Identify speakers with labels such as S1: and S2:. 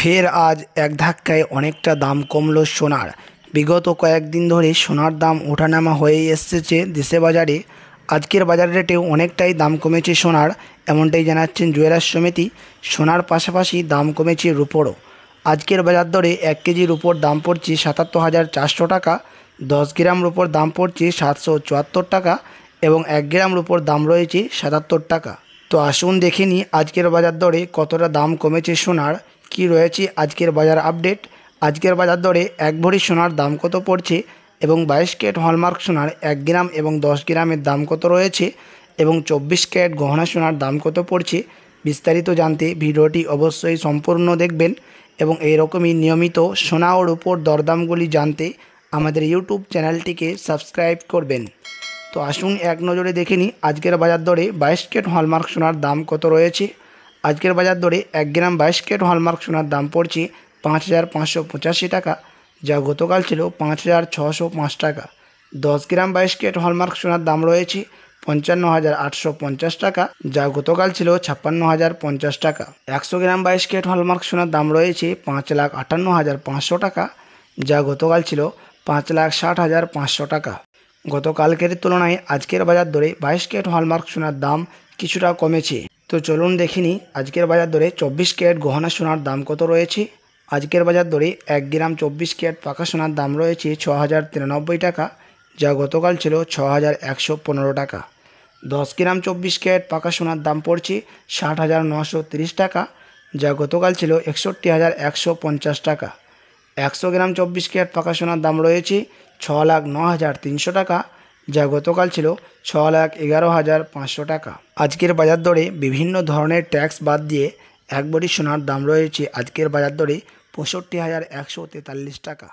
S1: ফের আজ এক ধাক্কায় অনেকটা দাম কমল সোনার বিগত কয়েকদিন ধরে সোনার দাম ওঠানামা হয়ে এসেছে দেশে বাজারে আজকের বাজার রেটেও অনেকটাই দাম কমেছে সোনার এমনটাই জানাচ্ছেন জুয়েলার সমিতি সোনার পাশাপাশি দাম কমেছে রুপোরও আজকের বাজার দরে এক কেজির উপর দাম পড়ছে সাতাত্তর হাজার চারশো টাকা দশ গ্রাম রুপোর দাম পড়ছে সাতশো চুয়াত্তর টাকা এবং এক গ্রাম রুপোর দাম রয়েছে সাতাত্তর টাকা তো আসুন দেখে নিই আজকের বাজার দরে কতটা দাম কমেছে সোনার কি রয়েছে আজকের বাজার আপডেট আজকের বাজার দরে এক ভরি সোনার দাম কত পড়ছে এবং বাইশ ক্যারেট হলমার্ক সোনার এক গ্রাম এবং দশ গ্রামের দাম কত রয়েছে এবং চব্বিশ ক্যারেট গহনা সোনার দাম কত পড়ছে বিস্তারিত জানতে ভিডিওটি অবশ্যই সম্পূর্ণ দেখবেন এবং এইরকমই নিয়মিত সোনা ও রূপোর দরদামগুলি জানতে আমাদের ইউটিউব চ্যানেলটিকে সাবস্ক্রাইব করবেন তো আসুন এক নজরে দেখে নিই আজকের বাজার দরে বাইশ ক্যারেট হলমার্ক সোনার দাম কত রয়েছে আজকের বাজার দরে এক গ্রাম বাইশ কেট হলমার্ক সোনার দাম পড়ছে পাঁচ হাজার পাঁচশো পঁচাশি টাকা যা গতকাল ছিল পাঁচ হাজার ছশো পাঁচ টাকা দশ গ্রাম বাইশ কেট হলমার্ক সোনার দাম রয়েছে পঞ্চান্ন হাজার আটশো পঞ্চাশ টাকা যা গতকাল ছিল ছাপ্পান্ন হাজার পঞ্চাশ টাকা একশো গ্রাম বাইশ কেট হলমার্ক সোনার দাম রয়েছে পাঁচ লাখ আটান্ন হাজার পাঁচশো টাকা যা গতকাল ছিল পাঁচ লাখ ষাট হাজার পাঁচশো টাকা গতকালকের তুলনায় আজকের বাজার দরে বাইশ কেট হলমার্ক সোনার দাম কিছুটা কমেছে তো চলুন দেখিনি আজকের বাজার দরে চব্বিশ ক্যারেট গহনা সোনার দাম কত রয়েছে আজকের বাজার দরে এক গ্রাম চব্বিশ ক্যারেট পাকা সোনার দাম রয়েছে ছ হাজার তিরানব্বই টাকা যা গতকাল ছিল ছ হাজার একশো পনেরো টাকা দশ গ্রাম চব্বিশ ক্যারেট পাকা সোনার দাম পড়ছে ষাট হাজার নশো তিরিশ টাকা যা গতকাল ছিল একষট্টি হাজার একশো পঞ্চাশ টাকা একশো গ্রাম চব্বিশ ক্যারেট পাকা সোনার দাম রয়েছে ছ লাখ ন হাজার তিনশো টাকা যা গতকাল ছিল ছ লাখ এগারো হাজার পাঁচশো টাকা আজকের বাজার দরে বিভিন্ন ধরনের ট্যাক্স বাদ দিয়ে এক বড়ি সোনার দাম রয়েছে আজকের বাজার দরে পঁয়ষট্টি হাজার একশো তেতাল্লিশ টাকা